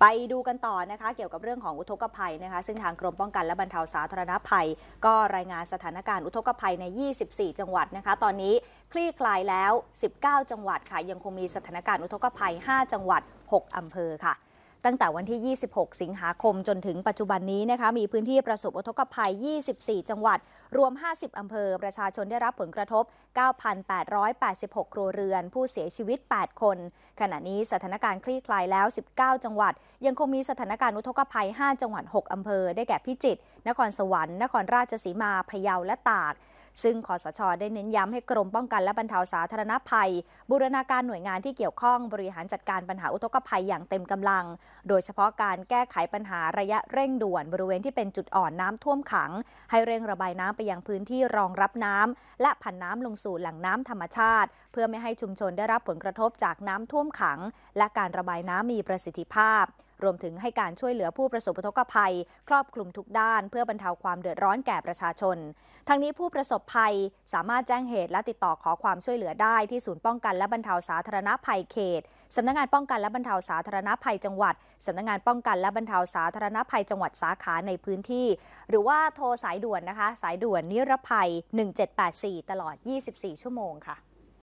ไปดูกันต่อนะคะเกี่ยวกับเรื่องของอุทกภัยนะคะ ซึ่งทางกรมป้องกันและบรรเทาสาธารณภัย ก็รายงานสถานการณ์อุทกภัยใน 24 จังหวัดนะคะ ตอนนี้คลี่คลายแล้ว 19 จังหวัดค่ะ ยังคงมีสถานการณ์อุทกภัย 5 จังหวัด 6 อำเภอค่ะตั้งแต่วันที่ 26 สิงหาคมจนถึงปัจจุบันนี้นะคะมีพื้นที่ประสบอุทกภัย 24 จังหวัด รวม 50 อำเภอ ประชาชนได้รับผลกระทบ 9,886 ครัวเรือน ผู้เสียชีวิต 8 คน ขณะนี้สถานการณ์คลี่คลายแล้ว 19 จังหวัด ยังคงมีสถานการณ์อุทกภัย 5 จังหวัด 6 อำเภอได้แก่พิจิตร นครสวรรค์ นครราชสีมา พะเยา และตากซึ่งคอสช ได้เน้นย้ำให้กรมป้องกันและบรรเทาสาธารณภัย บูรณาการหน่วยงานที่เกี่ยวข้องบริหารจัดการปัญหาอุทกภัยอย่างเต็มกำลัง โดยเฉพาะการแก้ไขปัญหาระยะเร่งด่วนบริเวณที่เป็นจุดอ่อนน้ำท่วมขัง ให้เร่งระบายน้ำไปยังพื้นที่รองรับน้ำและผันน้ำลงสู่แหล่งน้ำธรรมชาติ เพื่อไม่ให้ชุมชนได้รับผลกระทบจากน้ำท่วมขัง และการระบายน้ำมีประสิทธิภาพรวมถึงให้การช่วยเหลือผู้ประสบอุทกภัย ครอบคลุมทุกด้านเพื่อบรรเทาความเดือดร้อนแก่ประชาชน ทั้งนี้ผู้ประสบภัย สามารถแจ้งเหตุและติดต่อขอความช่วยเหลือได้ ที่ศูนย์ป้องกันและบรรเทาสาธารณภัยเขตสำนักงงานป้องกันและบรรเทาสาธารณภัยจังหวัดสำนักงงานป้องกันและบรรเทาสาธารณภัย จังหวัดสาขาในพื้นที่ หรือว่าโทรสายด่วนนะคะสายด่วนนิรภัย 1784 ตลอด 24 ชั่วโมงค่ะ